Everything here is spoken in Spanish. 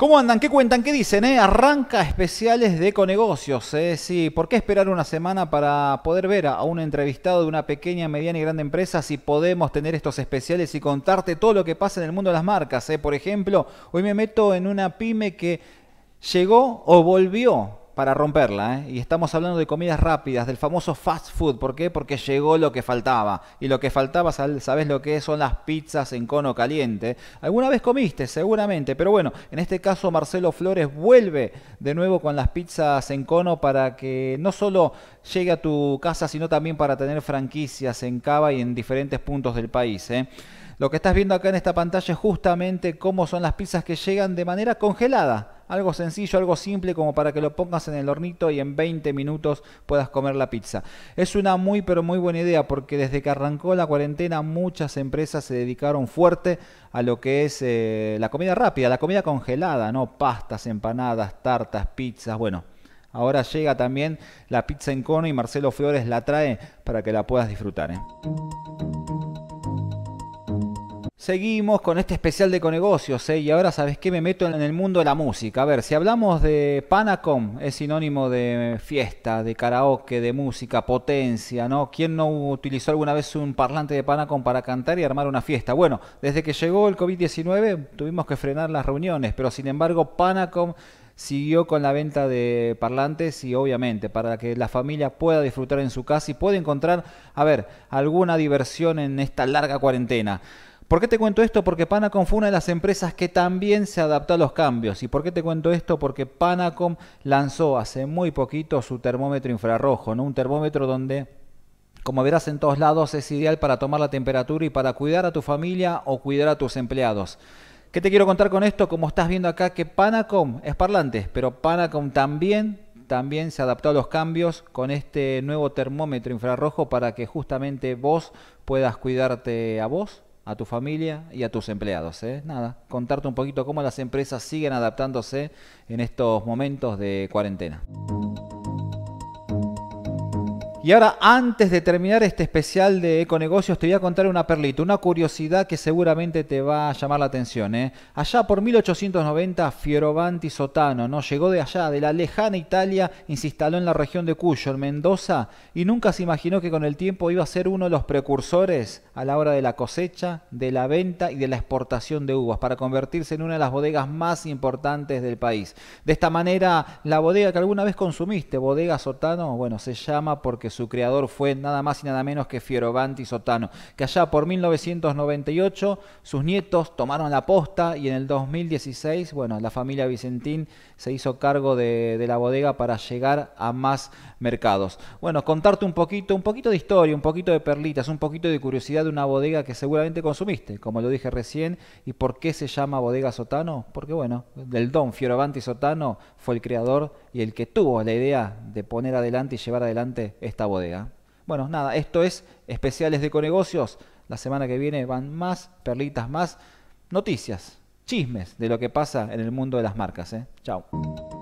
¿Cómo andan? ¿Qué cuentan? ¿Qué dicen? Eh? Arranca especiales de Econegocios. Eh? Sí, ¿por qué esperar una semana para poder ver a un entrevistado de una pequeña, mediana y grande empresa si podemos tener estos especiales y contarte todo lo que pasa en el mundo de las marcas? Eh? Por ejemplo, hoy me meto en una pyme que llegó o volvió para romperla. ¿eh? Y estamos hablando de comidas rápidas, del famoso fast food. ¿Por qué? Porque llegó lo que faltaba. Y lo que faltaba, ¿sabes lo que Son las pizzas en cono caliente. Alguna vez comiste, seguramente. Pero bueno, en este caso Marcelo Flores vuelve de nuevo con las pizzas en cono para que no solo llegue a tu casa, sino también para tener franquicias en Cava y en diferentes puntos del país. ¿eh? Lo que estás viendo acá en esta pantalla es justamente cómo son las pizzas que llegan de manera congelada algo sencillo, algo simple como para que lo pongas en el hornito y en 20 minutos puedas comer la pizza. Es una muy pero muy buena idea porque desde que arrancó la cuarentena muchas empresas se dedicaron fuerte a lo que es eh, la comida rápida, la comida congelada, ¿no? Pastas, empanadas, tartas, pizzas, bueno. Ahora llega también la pizza en cono y Marcelo Flores la trae para que la puedas disfrutar. ¿eh? Seguimos con este especial de Conegocios, ¿eh? y ahora sabes qué me meto en el mundo de la música. A ver, si hablamos de Panacom, es sinónimo de fiesta, de karaoke, de música, potencia, ¿no? ¿Quién no utilizó alguna vez un parlante de Panacom para cantar y armar una fiesta? Bueno, desde que llegó el COVID-19 tuvimos que frenar las reuniones, pero sin embargo Panacom siguió con la venta de parlantes y obviamente para que la familia pueda disfrutar en su casa y pueda encontrar, a ver, alguna diversión en esta larga cuarentena. ¿Por qué te cuento esto? Porque Panacom fue una de las empresas que también se adaptó a los cambios. ¿Y por qué te cuento esto? Porque Panacom lanzó hace muy poquito su termómetro infrarrojo, ¿no? Un termómetro donde... Como verás en todos lados, es ideal para tomar la temperatura y para cuidar a tu familia o cuidar a tus empleados. ¿Qué te quiero contar con esto? Como estás viendo acá que Panacom es parlante, pero Panacom también, también se adaptó a los cambios con este nuevo termómetro infrarrojo para que justamente vos puedas cuidarte a vos, a tu familia y a tus empleados. ¿eh? Nada, contarte un poquito cómo las empresas siguen adaptándose en estos momentos de cuarentena. Y ahora, antes de terminar este especial de Econegocios, te voy a contar una perlita, una curiosidad que seguramente te va a llamar la atención. ¿eh? Allá por 1890, Fierovanti Sotano ¿no? llegó de allá, de la lejana Italia, y se instaló en la región de Cuyo, en Mendoza, y nunca se imaginó que con el tiempo iba a ser uno de los precursores a la hora de la cosecha, de la venta y de la exportación de uvas, para convertirse en una de las bodegas más importantes del país. De esta manera, la bodega que alguna vez consumiste, Bodega Sotano, bueno, se llama porque su creador fue nada más y nada menos que Fioravanti Sotano, que allá por 1998 sus nietos tomaron la posta y en el 2016, bueno, la familia Vicentín se hizo cargo de, la bodega para llegar a más mercados. Bueno, contarte un poquito, un poquito de historia, un poquito de perlitas, un poquito de curiosidad de una bodega que seguramente consumiste, como lo dije recién, y por qué se llama Bodega Sotano, porque bueno, del don Fioravanti Sotano fue el creador y el que tuvo la idea de poner adelante y llevar adelante este bodega. Bueno, nada, esto es especiales de Conegocios. La semana que viene van más perlitas, más noticias, chismes de lo que pasa en el mundo de las marcas. ¿eh? Chao.